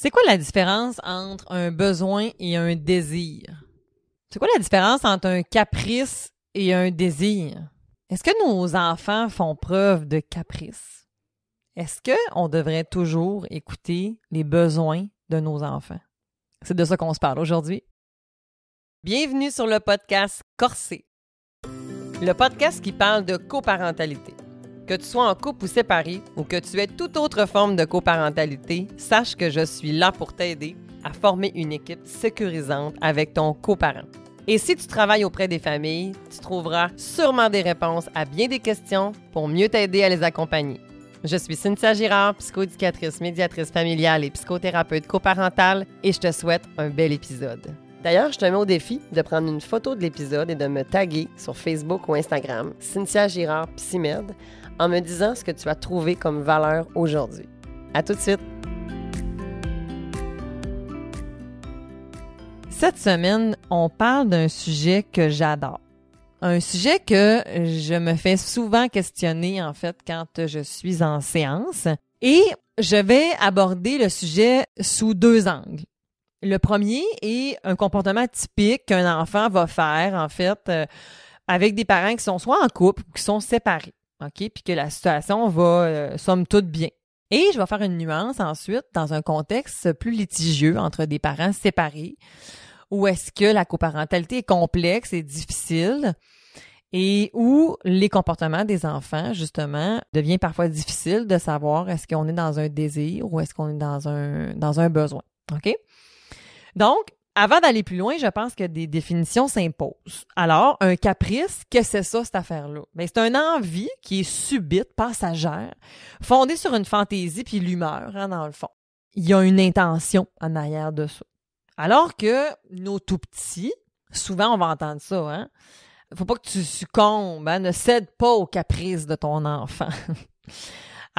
C'est quoi la différence entre un besoin et un désir? C'est quoi la différence entre un caprice et un désir? Est-ce que nos enfants font preuve de caprice? Est-ce que on devrait toujours écouter les besoins de nos enfants? C'est de ça qu'on se parle aujourd'hui. Bienvenue sur le podcast Corsé, le podcast qui parle de coparentalité. Que tu sois en couple ou séparé ou que tu aies toute autre forme de coparentalité, sache que je suis là pour t'aider à former une équipe sécurisante avec ton coparent. Et si tu travailles auprès des familles, tu trouveras sûrement des réponses à bien des questions pour mieux t'aider à les accompagner. Je suis Cynthia Girard, psychoéducatrice, médiatrice familiale et psychothérapeute coparentale, et je te souhaite un bel épisode. D'ailleurs, je te mets au défi de prendre une photo de l'épisode et de me taguer sur Facebook ou Instagram, Cynthia Girard Psymed, en me disant ce que tu as trouvé comme valeur aujourd'hui. À tout de suite! Cette semaine, on parle d'un sujet que j'adore. Un sujet que je me fais souvent questionner, en fait, quand je suis en séance. Et je vais aborder le sujet sous deux angles. Le premier est un comportement typique qu'un enfant va faire, en fait, euh, avec des parents qui sont soit en couple ou qui sont séparés, OK? Puis que la situation va, euh, somme toute, bien. Et je vais faire une nuance ensuite dans un contexte plus litigieux entre des parents séparés, où est-ce que la coparentalité est complexe et difficile et où les comportements des enfants, justement, devient parfois difficile de savoir est-ce qu'on est dans un désir ou est-ce qu'on est dans un, dans un besoin. OK? Donc, avant d'aller plus loin, je pense que des définitions s'imposent. Alors, un caprice, que c'est ça, cette affaire-là? Mais ben, c'est une envie qui est subite, passagère, fondée sur une fantaisie puis l'humeur, hein, dans le fond. Il y a une intention en arrière de ça. Alors que nos tout petits, souvent on va entendre ça, hein? Faut pas que tu succombes, hein, ne cède pas aux caprices de ton enfant.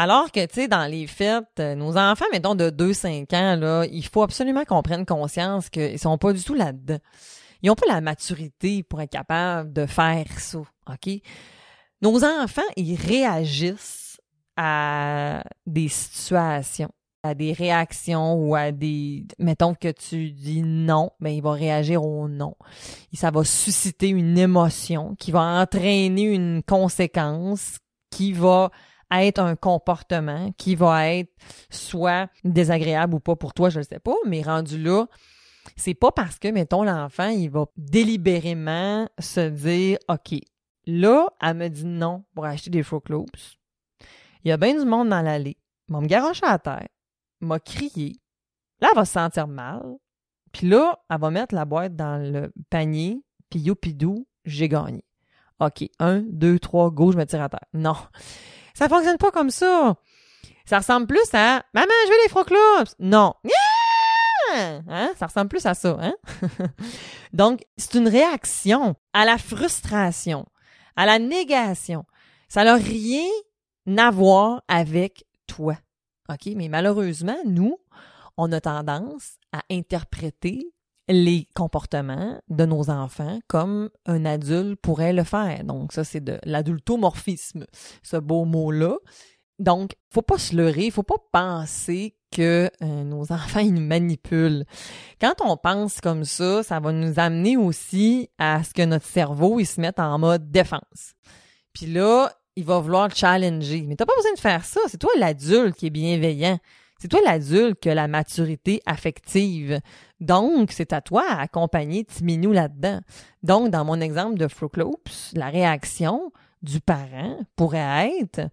Alors que, tu sais, dans les fêtes, euh, nos enfants, mettons, de 2-5 ans, là, il faut absolument qu'on prenne conscience qu'ils sont pas du tout là-dedans. Ils n'ont pas la maturité pour être capables de faire ça, OK? Nos enfants, ils réagissent à des situations, à des réactions ou à des... Mettons que tu dis non, mais ben, il va réagir au non. Et ça va susciter une émotion qui va entraîner une conséquence qui va être un comportement qui va être soit désagréable ou pas pour toi, je ne sais pas, mais rendu là, c'est pas parce que, mettons, l'enfant, il va délibérément se dire, OK, là, elle me dit non pour acheter des faux clothes. Il y a bien du monde dans l'allée. M'a me garoche à la terre. M'a crié. Là, elle va se sentir mal. Puis là, elle va mettre la boîte dans le panier. Puis youpidou, j'ai gagné. OK, un, deux, trois, go, je me tire à terre. Non. Ça fonctionne pas comme ça. Ça ressemble plus à Maman, je veux les froclops. Non. Hein? Ça ressemble plus à ça, hein? Donc, c'est une réaction à la frustration, à la négation. Ça n'a rien à voir avec toi. OK? Mais malheureusement, nous, on a tendance à interpréter les comportements de nos enfants comme un adulte pourrait le faire. Donc ça, c'est de l'adultomorphisme, ce beau mot-là. Donc, faut pas se leurrer, faut pas penser que euh, nos enfants ils nous manipulent. Quand on pense comme ça, ça va nous amener aussi à ce que notre cerveau il se mette en mode défense. Puis là, il va vouloir challenger. Mais t'as pas besoin de faire ça. C'est toi l'adulte qui est bienveillant. C'est toi l'adulte que la maturité affective. Donc, c'est à toi à accompagner Timinou là-dedans. Donc, dans mon exemple de Fruit la réaction du parent pourrait être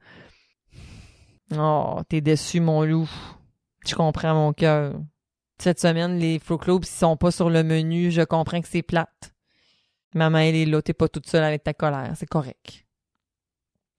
Oh, t'es déçu, mon loup. Tu comprends mon cœur. Cette semaine, les Fruit ils sont pas sur le menu. Je comprends que c'est plate. Maman, elle est là. T'es pas toute seule avec ta colère. C'est correct.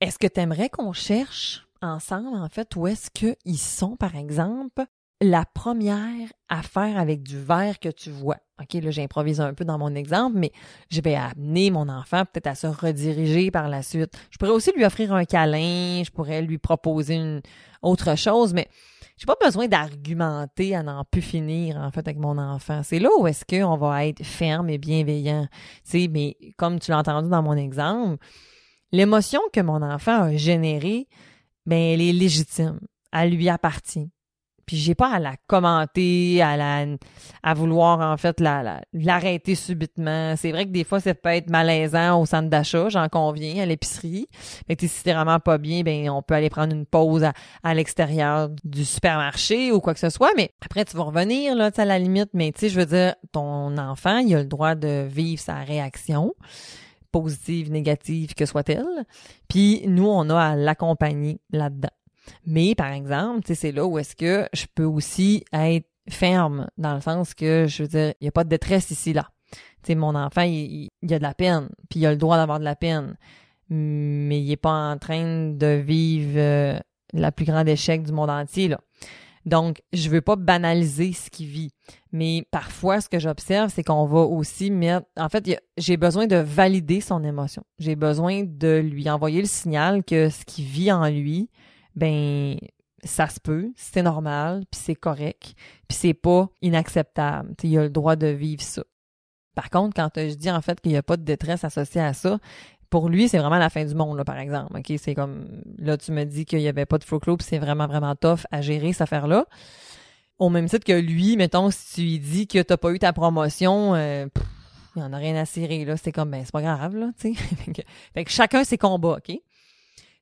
Est-ce que t'aimerais qu'on cherche ensemble, en fait, où est-ce qu'ils sont, par exemple, la première affaire avec du verre que tu vois. OK, là, j'improvise un peu dans mon exemple, mais je vais amener mon enfant peut-être à se rediriger par la suite. Je pourrais aussi lui offrir un câlin, je pourrais lui proposer une autre chose, mais j'ai pas besoin d'argumenter à n'en plus finir, en fait, avec mon enfant. C'est là où est-ce qu'on va être ferme et bienveillant. Tu sais, mais comme tu l'as entendu dans mon exemple, l'émotion que mon enfant a générée, ben elle est légitime, elle lui appartient. Puis j'ai pas à la commenter, à la à vouloir en fait la l'arrêter subitement. C'est vrai que des fois ça peut être malaisant au centre d'achat, j'en conviens, à l'épicerie. Mais si c'est vraiment pas bien, ben on peut aller prendre une pause à, l'extérieur du supermarché ou quoi que ce soit, mais après tu vas revenir là, à la limite, mais tu sais je veux dire ton enfant, il a le droit de vivre sa réaction positive, négative que soit-elle. Puis nous, on a à l'accompagner là-dedans. Mais par exemple, c'est là où est-ce que je peux aussi être ferme, dans le sens que, je veux dire, il n'y a pas de détresse ici, là. Tu mon enfant, il, a de la peine, puis il a le droit d'avoir de la peine, mais il n'est pas en train de vivre le euh, la plus grande échec du monde entier, là. Donc, je ne veux pas banaliser ce qu'il vit. Mais parfois, ce que j'observe, c'est qu'on va aussi mettre... En fait, j'ai besoin de valider son émotion. J'ai besoin de lui envoyer le signal que ce qui vit en lui, ben ça se peut, c'est normal, puis c'est correct, puis c'est pas inacceptable. T'sais, il a le droit de vivre ça. Par contre, quand je dis en fait qu'il n'y a pas de détresse associée à ça, pour lui, c'est vraiment la fin du monde, là, par exemple. OK? C'est comme, là, tu me dis qu'il n'y avait pas de flow club, c'est vraiment, vraiment tough à gérer cette affaire-là au même titre que lui, mettons, si tu lui dis que t'as pas eu ta promotion, euh, en a rien à cirer, là. C'est comme, ben, c'est pas grave, là, tu sais. fait que chacun ses combats, OK?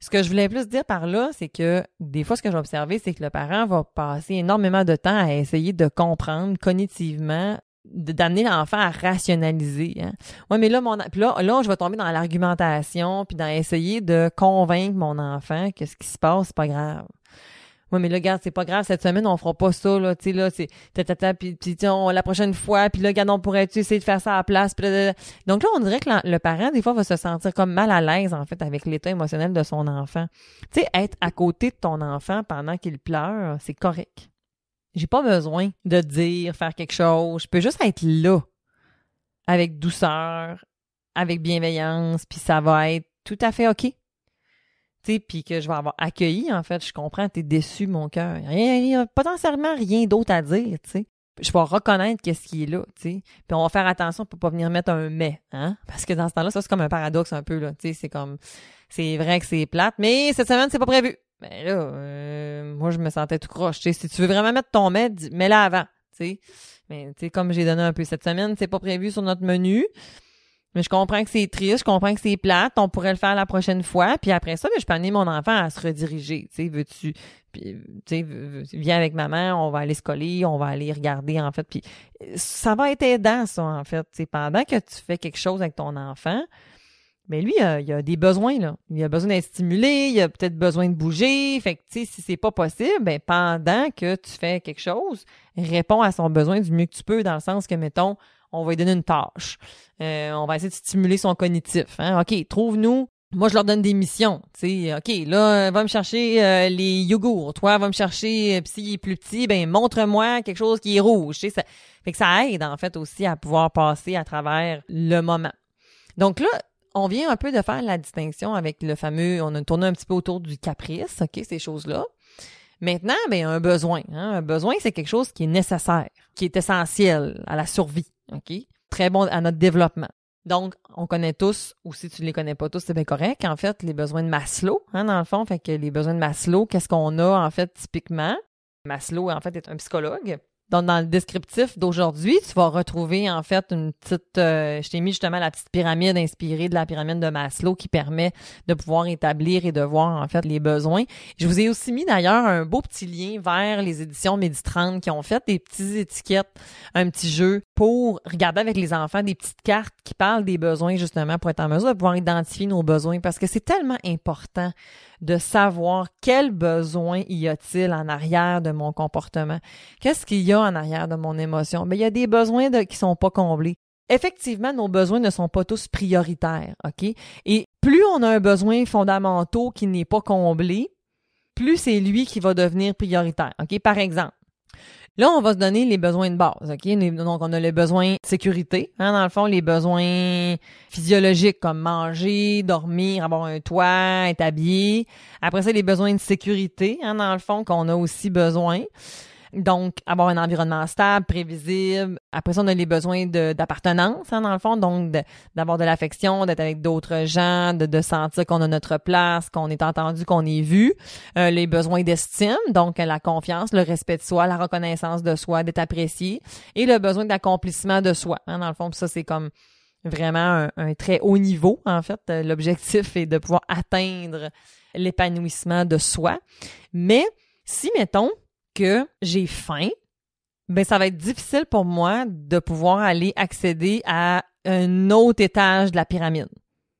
Ce que je voulais plus dire par là, c'est que des fois, ce que j'ai observé, c'est que le parent va passer énormément de temps à essayer de comprendre cognitivement d'amener l'enfant à rationaliser. Hein. mais là, mon, là, là, je vais tomber dans l'argumentation, puis dans essayer de convaincre mon enfant que ce qui se passe, c'est pas grave. Ouais, mais là, regarde, c'est pas grave, cette semaine, on fera pas ça, là, tu sais, là, c'est, la prochaine fois, puis là, regarde, on pourrait essayer de faire ça à la place, pis Donc là, on dirait que le parent, des fois, va se sentir comme mal à l'aise, en fait, avec l'état émotionnel de son enfant. Tu sais, être à côté de ton enfant pendant qu'il pleure, c'est correct. J'ai pas besoin de dire, faire quelque chose. Je peux juste être là, avec douceur, avec bienveillance, puis ça va être tout à fait OK sais, puis que je vais avoir accueilli, en fait, je comprends, t'es déçu, mon cœur. il n'y a potentiellement rien d'autre à dire, tu sais. Je vais reconnaître qu'est-ce qui est là, tu sais. Puis on va faire attention pour pas venir mettre un mais, hein. Parce que dans ce temps-là, ça, c'est comme un paradoxe un peu, là, tu sais. C'est comme, c'est vrai que c'est plate, mais cette semaine, c'est pas prévu. Mais ben là, euh, moi, je me sentais tout croche, tu sais. Si tu veux vraiment mettre ton mais, mets-la avant, tu sais. Mais, tu sais, comme j'ai donné un peu cette semaine, c'est pas prévu sur notre menu. Mais je comprends que c'est triste, je comprends que c'est plate, on pourrait le faire la prochaine fois. Puis après ça, ben, je peux amener mon enfant à se rediriger. Tu sais, veux-tu, euh, viens avec maman, on va aller se coller, on va aller regarder, en fait. Puis euh, ça va être aidant, ça, en fait. Tu pendant que tu fais quelque chose avec ton enfant, mais lui, il a, des besoins, là. Il a besoin d'être stimulé, il a peut-être besoin de bouger. Fait que, tu sais, si c'est pas possible, ben, pendant que tu fais quelque chose, réponds à son besoin du mieux que tu peux, dans le sens que, mettons, on va lui donner une tâche. Euh, on va essayer de stimuler son cognitif. Hein. OK, trouve-nous. Moi, je leur donne des missions. OK, là, va me chercher euh, les yogourts. Toi, va me chercher, euh, pis s'il est plus petit, ben montre-moi quelque chose qui est rouge. Ça... Fait que ça aide, en fait, aussi à pouvoir passer à travers le moment. Donc là, on vient un peu de faire la distinction avec le fameux, on a tourné un petit peu autour du caprice, OK, ces choses-là. Maintenant, ben, un besoin. Hein. Un besoin, c'est quelque chose qui est nécessaire, qui est essentiel à la survie. OK? Très bon à notre développement. Donc, on connaît tous, ou si tu ne les connais pas tous, c'est bien correct, en fait, les besoins de Maslow, hein, dans le fond. Fait que les besoins de Maslow, qu'est-ce qu'on a, en fait, typiquement? Maslow, en fait, est un psychologue donc, dans le descriptif d'aujourd'hui, tu vas retrouver en fait une petite. Euh, je t'ai mis justement la petite pyramide inspirée de la pyramide de Maslow qui permet de pouvoir établir et de voir en fait les besoins. Je vous ai aussi mis d'ailleurs un beau petit lien vers les éditions Méditrande qui ont fait des petites étiquettes, un petit jeu pour regarder avec les enfants des petites cartes qui parlent des besoins justement pour être en mesure de pouvoir identifier nos besoins parce que c'est tellement important de savoir quel besoin y a-t-il en arrière de mon comportement. Qu'est-ce qu'il y a en arrière de mon émotion? Mais ben, il y a des besoins qui qui sont pas comblés. Effectivement, nos besoins ne sont pas tous prioritaires, OK? Et plus on a un besoin fondamental qui n'est pas comblé, plus c'est lui qui va devenir prioritaire. OK? Par exemple, Là, on va se donner les besoins de base, OK? Donc, on a les besoins de sécurité, hein, dans le fond, les besoins physiologiques comme manger, dormir, avoir un toit, être habillé. Après ça, les besoins de sécurité, hein, dans le fond, qu'on a aussi besoin. Donc, avoir un environnement stable, prévisible. Après ça, on a les besoins d'appartenance, hein, dans le fond, donc d'avoir de, l'affection, d'être avec d'autres gens, de, de sentir qu'on a notre place, qu'on est entendu, qu'on est vu. Euh, les besoins d'estime, donc la confiance, le respect de soi, la reconnaissance de soi, d'être apprécié. Et le besoin d'accomplissement de soi. Hein, dans le fond, ça, c'est comme vraiment un, un, très haut niveau, en fait. Euh, l'objectif est de pouvoir atteindre l'épanouissement de soi. Mais si, mettons, que j'ai faim, ben ça va être difficile pour moi de pouvoir aller accéder à un autre étage de la pyramide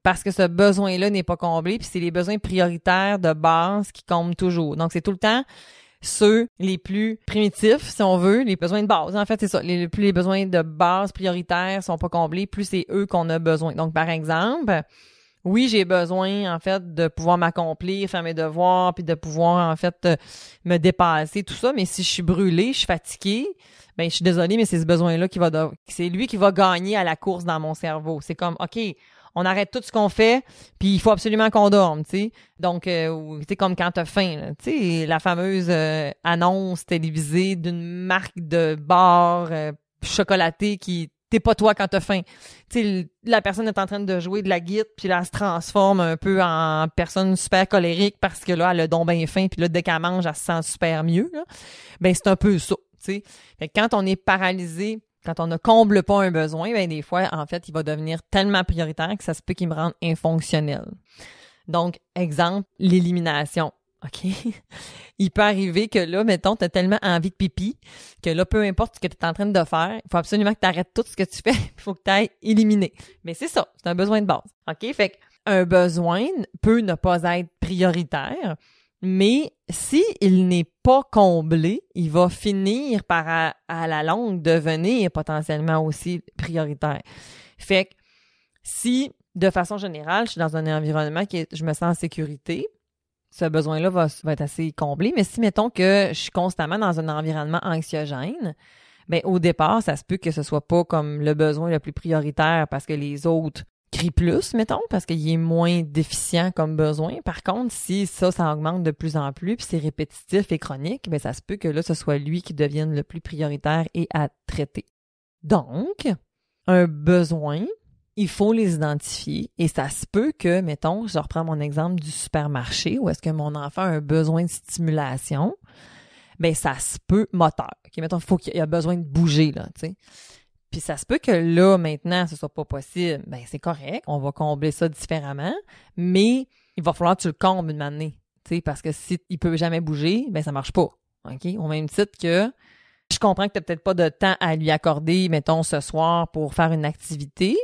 parce que ce besoin-là n'est pas comblé, puis c'est les besoins prioritaires de base qui comblent toujours. Donc, c'est tout le temps ceux les plus primitifs, si on veut, les besoins de base. En fait, c'est ça. Les, plus les besoins de base prioritaires sont pas comblés, plus c'est eux qu'on a besoin. Donc, par exemple, oui, j'ai besoin en fait de pouvoir m'accomplir, faire mes devoirs, puis de pouvoir en fait euh, me dépasser tout ça, mais si je suis brûlée, je suis fatiguée, ben je suis désolée mais c'est ce besoin là qui va c'est lui qui va gagner à la course dans mon cerveau. C'est comme OK, on arrête tout ce qu'on fait, puis il faut absolument qu'on dorme, tu sais. Donc, c'est euh, tu sais, comme quand t'as faim, tu sais, la fameuse euh, annonce télévisée d'une marque de bar chocolaté qui t'es pas toi quand t'as faim. la personne est en train de jouer de la guide, puis là, elle se transforme un peu en personne super colérique parce que là, elle a don bien faim, puis là, dès qu'elle mange, elle se sent super mieux. Ben, c'est un peu ça. T'sais. quand on est paralysé, quand on ne comble pas un besoin, ben, des fois, en fait, il va devenir tellement prioritaire que ça se peut qu'il me rende infonctionnel. Donc, exemple, l'élimination. OK? Il peut arriver que là, mettons, as tellement envie de pipi que là, peu importe ce que tu es en train de faire, il faut absolument que tu arrêtes tout ce que tu fais, il faut que tu ailles éliminer. Mais c'est ça, c'est un besoin de base. OK? Fait un besoin peut ne pas être prioritaire, mais si il n'est pas comblé, il va finir par à, la longue devenir potentiellement aussi prioritaire. Fait que si de façon générale, je suis dans un environnement qui je me sens en sécurité, ce besoin-là va, être assez comblé. Mais si, mettons que je suis constamment dans un environnement anxiogène, ben au départ, ça se peut que ce soit pas comme le besoin le plus prioritaire parce que les autres crient plus, mettons, parce qu'il est moins déficient comme besoin. Par contre, si ça, ça augmente de plus en plus, puis c'est répétitif et chronique, ben ça se peut que là, ce soit lui qui devienne le plus prioritaire et à traiter. Donc, un besoin il faut les identifier et ça se peut que, mettons, je reprends mon exemple du supermarché où est-ce que mon enfant a un besoin de stimulation, mais ben, ça se peut moteur. Okay, mettons, faut qu'il a besoin de bouger là, tu sais. Puis ça se peut que là maintenant ce soit pas possible, ben c'est correct, on va combler ça différemment, mais il va falloir que tu le combles une année, tu sais, parce que si il peut jamais bouger, ben ça marche pas. OK, au même titre que je comprends que tu peut-être pas de temps à lui accorder, mettons, ce soir pour faire une activité,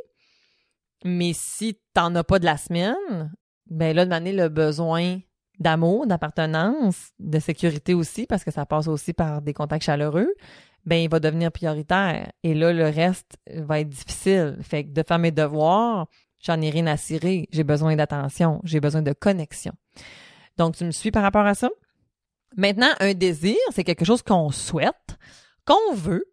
mais si t'en as pas de la semaine, ben là, de le besoin d'amour, d'appartenance, de sécurité aussi, parce que ça passe aussi par des contacts chaleureux, ben il va devenir prioritaire. Et là, le reste va être difficile. Fait que de faire mes devoirs, j'en ai rien à cirer. J'ai besoin d'attention, j'ai besoin de connexion. Donc, tu me suis par rapport à ça? Maintenant, un désir, c'est quelque chose qu'on souhaite, qu'on veut,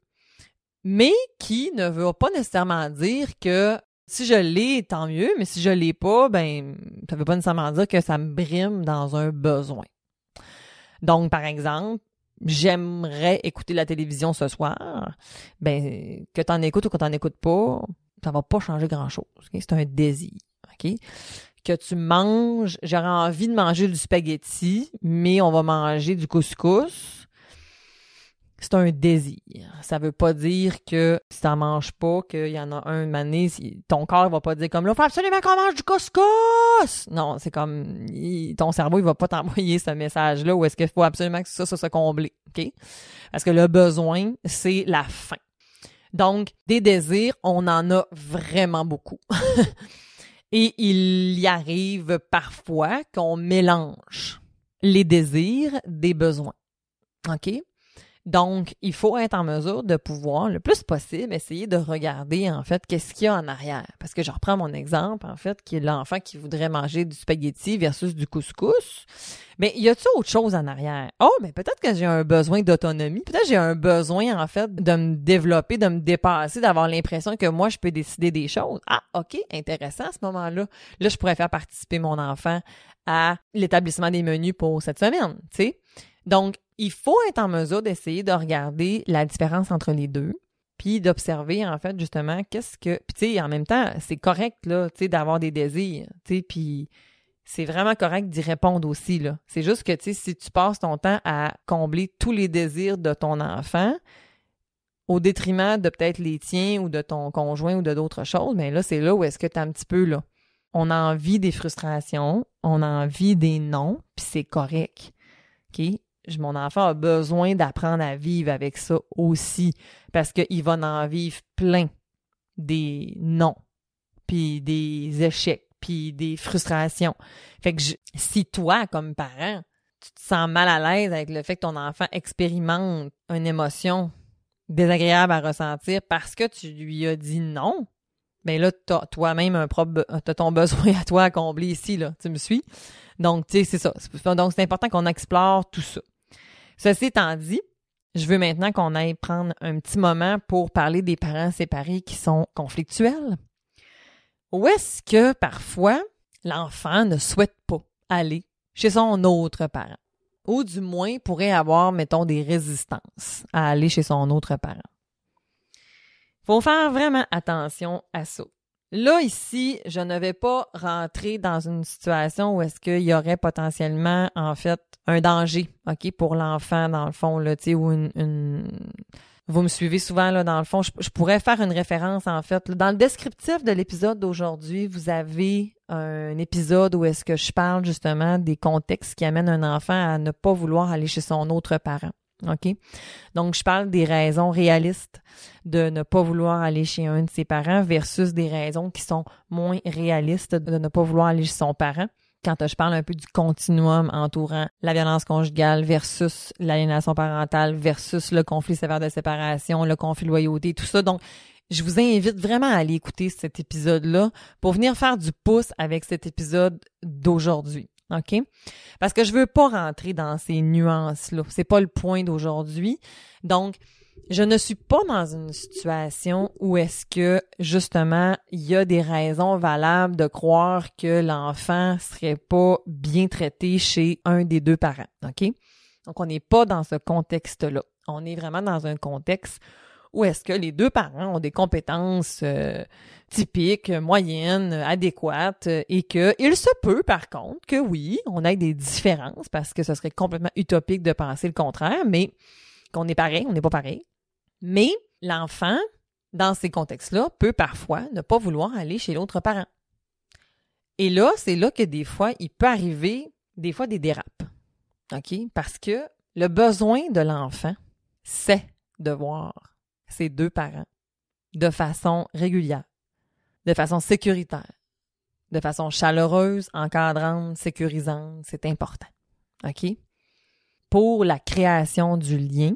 mais qui ne veut pas nécessairement dire que si je l'ai, tant mieux, mais si je l'ai pas, ben, ça veut pas nécessairement dire que ça me brime dans un besoin. Donc, par exemple, j'aimerais écouter la télévision ce soir, ben, que en écoutes ou que t'en écoutes pas, ça va pas changer grand chose. C'est un désir. Que tu manges, j'aurais envie de manger du spaghetti, mais on va manger du couscous c'est un désir. Ça veut pas dire que si t'en manges pas, qu'il y en a un mané, ton corps va pas dire comme là, faut absolument qu'on mange du couscous! Non, c'est comme, ton cerveau, il va pas t'envoyer ce message-là ou est-ce qu'il faut absolument que ça, ça se comblé. OK? Parce que le besoin, c'est la faim. Donc, des désirs, on en a vraiment beaucoup. Et il y arrive parfois qu'on mélange les désirs des besoins. OK? Donc, il faut être en mesure de pouvoir, le plus possible, essayer de regarder, en fait, qu'est-ce qu'il y a en arrière. Parce que je reprends mon exemple, en fait, qui est l'enfant qui voudrait manger du spaghetti versus du couscous. Mais y a-t-il autre chose en arrière? Oh, mais peut-être que j'ai un besoin d'autonomie. Peut-être j'ai un besoin, en fait, de me développer, de me dépasser, d'avoir l'impression que moi, je peux décider des choses. Ah, OK, intéressant à ce moment-là. Là, je pourrais faire participer mon enfant à l'établissement des menus pour cette semaine, tu sais. Donc, il faut être en mesure d'essayer de regarder la différence entre les deux, puis d'observer, en fait, justement, qu'est-ce que... Puis, tu sais, en même temps, c'est correct, là, tu sais, d'avoir des désirs, tu sais, puis c'est vraiment correct d'y répondre aussi, là. C'est juste que, tu sais, si tu passes ton temps à combler tous les désirs de ton enfant, au détriment de peut-être les tiens ou de ton conjoint ou de d'autres choses, mais ben là, c'est là où est-ce que tu as un petit peu, là. On a envie des frustrations, on a envie des noms, puis c'est correct. OK? mon enfant a besoin d'apprendre à vivre avec ça aussi, parce qu'il va en vivre plein des non, puis des échecs, puis des frustrations. Fait que si toi, comme parent, tu te sens mal à l'aise avec le fait que ton enfant expérimente une émotion désagréable à ressentir parce que tu lui as dit non, mais ben là, toi-même un propre, t'as ton besoin à toi à combler ici, là. Tu me suis? Donc, tu sais, c'est ça. Donc, c'est important qu'on explore tout ça. Ceci étant dit, je veux maintenant qu'on aille prendre un petit moment pour parler des parents séparés qui sont conflictuels. Où est-ce que parfois l'enfant ne souhaite pas aller chez son autre parent? Ou du moins pourrait avoir, mettons, des résistances à aller chez son autre parent. Faut faire vraiment attention à ça. Là, ici, je ne vais pas rentrer dans une situation où est-ce qu'il y aurait potentiellement, en fait, un danger, OK, pour l'enfant, dans le fond, là, tu sais, ou une, Vous me suivez souvent, là, dans le fond. je pourrais faire une référence, en fait. Dans le descriptif de l'épisode d'aujourd'hui, vous avez un épisode où est-ce que je parle, justement, des contextes qui amènent un enfant à ne pas vouloir aller chez son autre parent. OK? Donc, je parle des raisons réalistes de ne pas vouloir aller chez un de ses parents versus des raisons qui sont moins réalistes de ne pas vouloir aller chez son parent. Quand je parle un peu du continuum entourant la violence conjugale versus l'aliénation parentale versus le conflit sévère de séparation, le conflit de loyauté, tout ça. Donc, je vous invite vraiment à aller écouter cet épisode-là pour venir faire du pouce avec cet épisode d'aujourd'hui. OK? Parce que je veux pas rentrer dans ces nuances-là. C'est pas le point d'aujourd'hui. Donc, je ne suis pas dans une situation où est-ce que, justement, il y a des raisons valables de croire que l'enfant serait pas bien traité chez un des deux parents. OK? Donc, on n'est pas dans ce contexte-là. On est vraiment dans un contexte ou est-ce que les deux parents ont des compétences euh, typiques, moyennes, adéquates, euh, et que il se peut par contre que oui, on ait des différences parce que ce serait complètement utopique de penser le contraire, mais qu'on est pareil, on n'est pas pareil. Mais l'enfant, dans ces contextes-là, peut parfois ne pas vouloir aller chez l'autre parent. Et là, c'est là que des fois, il peut arriver des fois des dérapes. OK? Parce que le besoin de l'enfant, c'est de voir ses deux parents de façon régulière, de façon sécuritaire, de façon chaleureuse, encadrante, sécurisante, c'est important. OK? Pour la création du lien,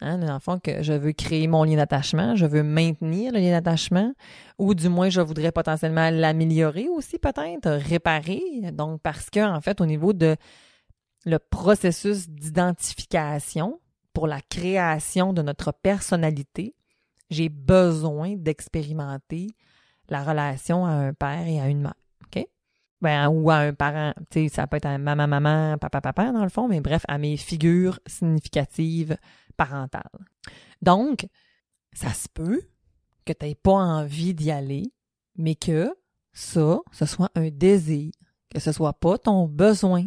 hein, enfant que je veux créer mon lien d'attachement, je veux maintenir le lien d'attachement, ou du moins je voudrais potentiellement l'améliorer aussi, peut-être, réparer. Donc, parce que, en fait, au niveau de le processus d'identification, pour la création de notre personnalité, j'ai besoin d'expérimenter la relation à un père et à une mère. OK? Ben, ou à un parent. Tu sais, ça peut être à maman, maman, papa, papa, dans le fond, mais bref, à mes figures significatives parentales. Donc, ça se peut que tu n'aies pas envie d'y aller, mais que ça, ce soit un désir, que ce soit pas ton besoin,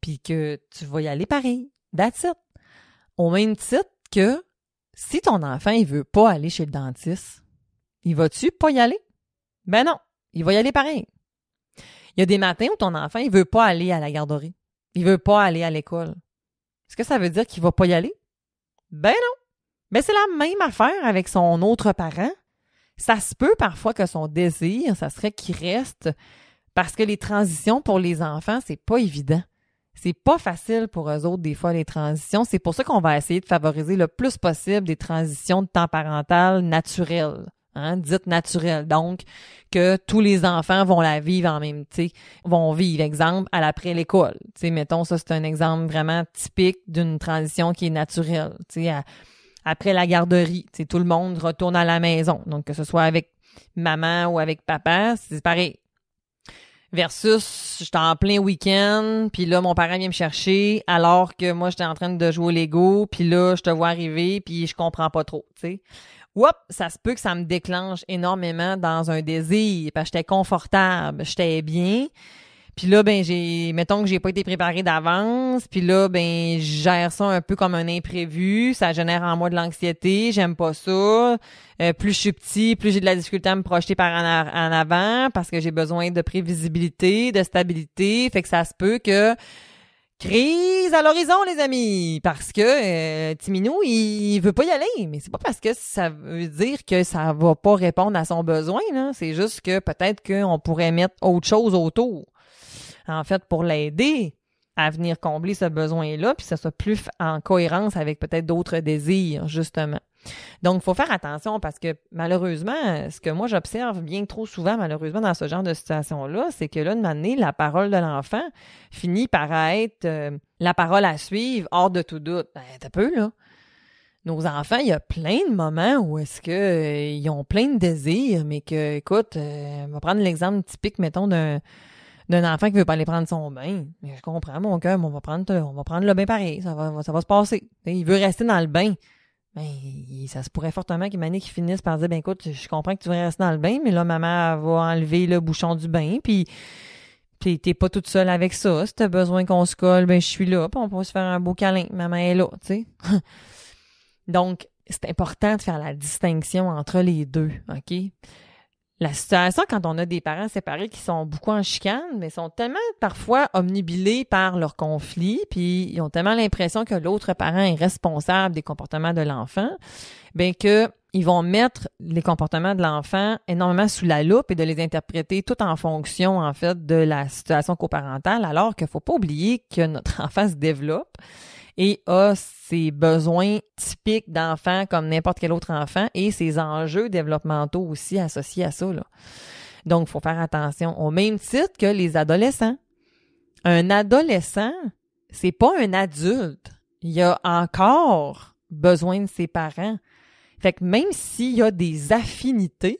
puis que tu vas y aller pareil. That's it. Au même titre que si ton enfant ne veut pas aller chez le dentiste, il va-tu pas y aller? Ben non, il va y aller pareil. Il y a des matins où ton enfant ne veut pas aller à la garderie. Il veut pas aller à l'école. Est-ce que ça veut dire qu'il va pas y aller? Ben non. Mais c'est la même affaire avec son autre parent. Ça se peut parfois que son désir, ça serait qu'il reste parce que les transitions pour les enfants, c'est pas évident. C'est pas facile pour eux autres, des fois, les transitions. C'est pour ça qu'on va essayer de favoriser le plus possible des transitions de temps parental naturelles. Hein, dites naturelles. Donc, que tous les enfants vont la vivre en même temps, vont vivre, exemple, à l'après l'école. Tu mettons, ça, c'est un exemple vraiment typique d'une transition qui est naturelle. après la garderie, tu tout le monde retourne à la maison. Donc, que ce soit avec maman ou avec papa, c'est pareil versus j'étais en plein week-end, puis là, mon parent vient me chercher, alors que moi, j'étais en train de jouer au Lego, puis là, je te vois arriver, puis je comprends pas trop, tu sais. ça se peut que ça me déclenche énormément dans un désir, parce que j'étais confortable, j'étais bien, puis là, ben, j'ai, mettons que j'ai pas été préparée d'avance. Puis là, ben, je gère ça un peu comme un imprévu. Ça génère en moi de l'anxiété. J'aime pas ça. Euh, plus je suis petit, plus j'ai de la difficulté à me projeter par en, en avant parce que j'ai besoin de prévisibilité, de stabilité. Fait que ça se peut que crise à l'horizon, les amis, parce que Timino, euh, Timinou, il veut pas y aller, mais c'est pas parce que ça veut dire que ça va pas répondre à son besoin, là. C'est juste que peut-être qu'on pourrait mettre autre chose autour en fait, pour l'aider à venir combler ce besoin-là, puis que ça soit plus en cohérence avec peut-être d'autres désirs, justement. Donc, il faut faire attention parce que malheureusement, ce que moi j'observe bien trop souvent, malheureusement, dans ce genre de situation-là, c'est que là, de manière, la parole de l'enfant finit par être euh, la parole à suivre, hors de tout doute. Ben, peu, là. Nos enfants, il y a plein de moments où est-ce qu'ils euh, ont plein de désirs, mais que, écoute, euh, on va prendre l'exemple typique, mettons, d'un d'un enfant qui veut pas aller prendre son bain. Mais je comprends, mon cœur, on va prendre, on va prendre le bain pareil, ça va, ça va se passer. il veut rester dans le bain. Mais ben, ça se pourrait fortement qu'il qui finisse par dire, ben écoute, je comprends que tu veux rester dans le bain, mais là, maman va enlever le bouchon du bain, puis t'es pas toute seule avec ça. Si t'as besoin qu'on se colle, ben je suis là, puis on peut se faire un beau câlin. Maman est là, tu sais. Donc, c'est important de faire la distinction entre les deux, OK? la situation quand on a des parents séparés qui sont beaucoup en chicane, mais sont tellement parfois omnibilés par leur conflit, puis ils ont tellement l'impression que l'autre parent est responsable des comportements de l'enfant, bien que ils vont mettre les comportements de l'enfant énormément sous la loupe et de les interpréter tout en fonction en fait de la situation coparentale, alors qu'il faut pas oublier que notre enfant se développe et a ses besoins typiques d'enfant comme n'importe quel autre enfant et ses enjeux développementaux aussi associés à ça. Là. Donc, il faut faire attention au même titre que les adolescents. Un adolescent, c'est pas un adulte. Il a encore besoin de ses parents. Fait que même s'il y a des affinités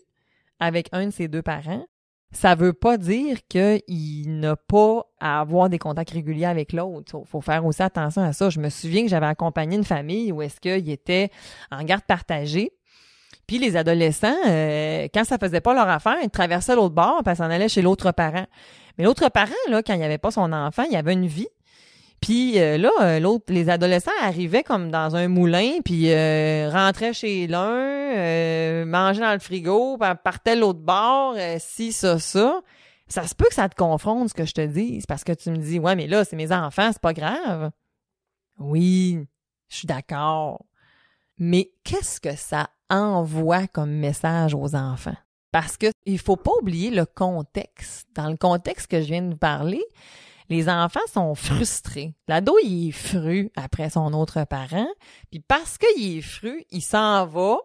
avec un de ses deux parents, ça veut pas dire qu'il n'a pas à avoir des contacts réguliers avec l'autre. Faut faire aussi attention à ça. Je me souviens que j'avais accompagné une famille où est-ce qu'ils étaient en garde partagée. Puis les adolescents, euh, quand ça faisait pas leur affaire, ils traversaient l'autre bord, puis s'en allaient chez l'autre parent. Mais l'autre parent, là, quand il n'y avait pas son enfant, il avait une vie. Puis euh, là, euh, l'autre, les adolescents arrivaient comme dans un moulin, puis euh, rentraient chez l'un, mangeaient dans le frigo, partaient l'autre bord, si, ça, ça. Ça se peut que ça te confonde ce que je te dis, parce que tu me dis, ouais, mais là, c'est mes enfants, c'est pas grave. Oui, je suis d'accord. Mais qu'est-ce que ça envoie comme message aux enfants? Parce que il faut pas oublier le contexte. Dans le contexte que je viens de vous parler, les enfants sont frustrés. L'ado, il est fru après son autre parent, puis parce qu'il est fru, il s'en va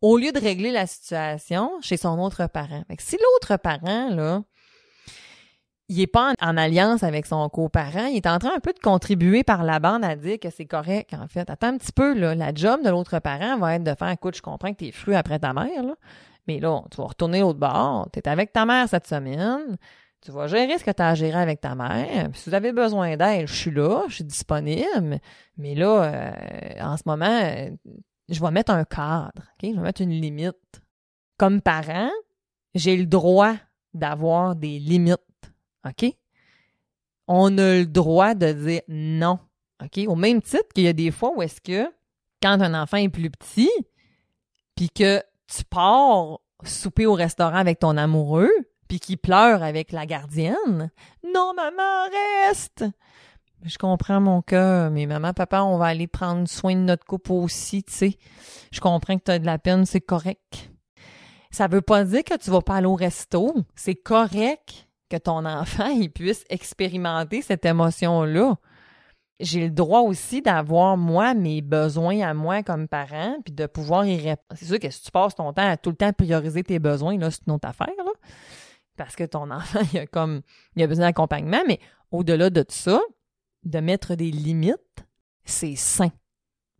au lieu de régler la situation chez son autre parent. Fait si l'autre parent, là, il est pas en, alliance avec son coparent, il est en train un peu de contribuer par la bande à dire que c'est correct, en fait. Attends un petit peu, là, la job de l'autre parent va être de faire, écoute, je comprends que es fru après ta mère, là, mais là, tu vas retourner l'autre bord, es avec ta mère cette semaine, tu vas gérer ce que tu as à gérer avec ta mère. si vous avez besoin d'aide, je suis là, je suis disponible. Mais là, euh, en ce moment, euh, je vais mettre un cadre, je vais mettre une limite. Comme parent, j'ai le droit d'avoir des limites. OK? On a le droit de dire non. OK? Au même titre qu'il y a des fois où est-ce que quand un enfant est plus petit, puis que tu pars souper au restaurant avec ton amoureux, puis qui pleure avec la gardienne. Non, maman, reste! Je comprends mon cœur, mais maman, papa, on va aller prendre soin de notre couple aussi, tu sais. Je comprends que tu as de la peine, c'est correct. Ça veut pas dire que tu vas pas aller au resto. C'est correct que ton enfant il puisse expérimenter cette émotion-là. J'ai le droit aussi d'avoir, moi, mes besoins à moi comme parent, puis de pouvoir y répondre. C'est sûr que si tu passes ton temps à tout le temps prioriser tes besoins, là, c'est une autre affaire, là parce que ton enfant, il a comme, il a besoin d'accompagnement, mais au-delà de tout ça, de mettre des limites, c'est sain.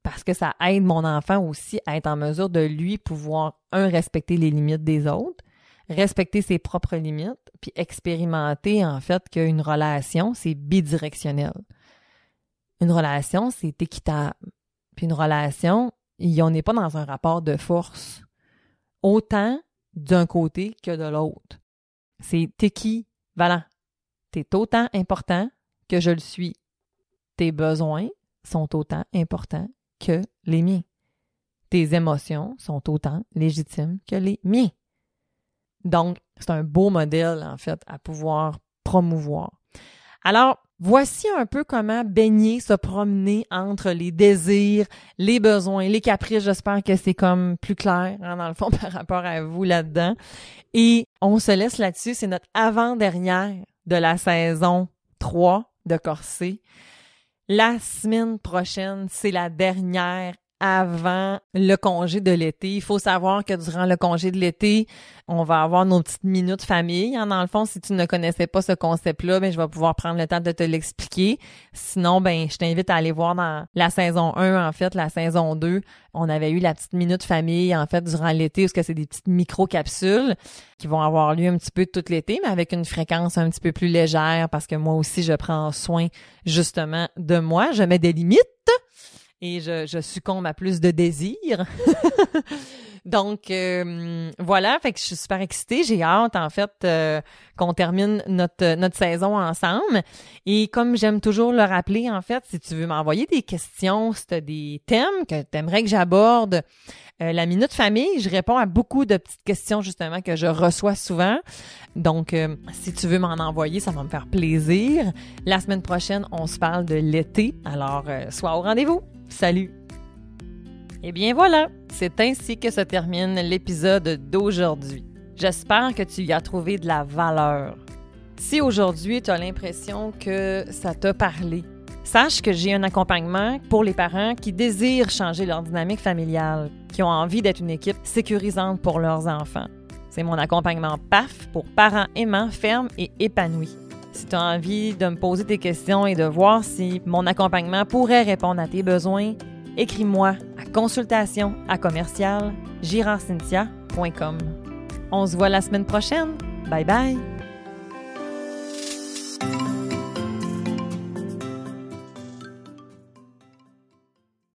Parce que ça aide mon enfant aussi à être en mesure de lui pouvoir, un, respecter les limites des autres, respecter ses propres limites, puis expérimenter en fait qu'une relation, c'est bidirectionnel. Une relation, c'est équitable. Puis une relation, on n'est pas dans un rapport de force, autant d'un côté que de l'autre. C'est t'es qui, Valent? T'es autant important que je le suis. Tes besoins sont autant importants que les miens. Tes émotions sont autant légitimes que les miens. Donc, c'est un beau modèle, en fait, à pouvoir promouvoir. Alors, Voici un peu comment baigner, se promener entre les désirs, les besoins, les caprices. J'espère que c'est comme plus clair, hein, dans le fond, par rapport à vous là-dedans. Et on se laisse là-dessus. C'est notre avant-dernière de la saison 3 de Corset. La semaine prochaine, c'est la dernière avant le congé de l'été. Il faut savoir que durant le congé de l'été, on va avoir nos petites minutes famille. Hein. Dans le fond, si tu ne connaissais pas ce concept-là, mais ben, je vais pouvoir prendre le temps de te l'expliquer. Sinon, ben je t'invite à aller voir dans la saison 1 en fait, la saison 2, on avait eu la petite minute famille en fait durant l'été parce que c'est des petites micro-capsules qui vont avoir lieu un petit peu tout l'été mais avec une fréquence un petit peu plus légère parce que moi aussi je prends soin justement de moi, je mets des limites et je, je succombe à plus de désirs Donc euh, voilà, fait que je suis super excitée, j'ai hâte en fait euh, qu'on termine notre notre saison ensemble et comme j'aime toujours le rappeler en fait, si tu veux m'envoyer des questions, si tu as des thèmes que tu aimerais que j'aborde euh, la minute famille, je réponds à beaucoup de petites questions justement que je reçois souvent. Donc si tu veux m'en envoyer, ça va me faire plaisir. La semaine prochaine, on se parle de l'été. Alors sois au rendez-vous. Salut! Et eh bien voilà, c'est ainsi que se termine l'épisode d'aujourd'hui. J'espère que tu y as trouvé de la valeur. Si aujourd'hui tu as l'impression que ça t'a parlé, sache que j'ai un accompagnement pour les parents qui désirent changer leur dynamique familiale, qui ont envie d'être une équipe sécurisante pour leurs enfants. C'est mon accompagnement PAF pour parents aimants, fermes et épanouis. Si tu as envie de me poser des questions et de voir si mon accompagnement pourrait répondre à tes besoins, écris-moi à consultation à commercial On se voit la semaine prochaine. Bye bye!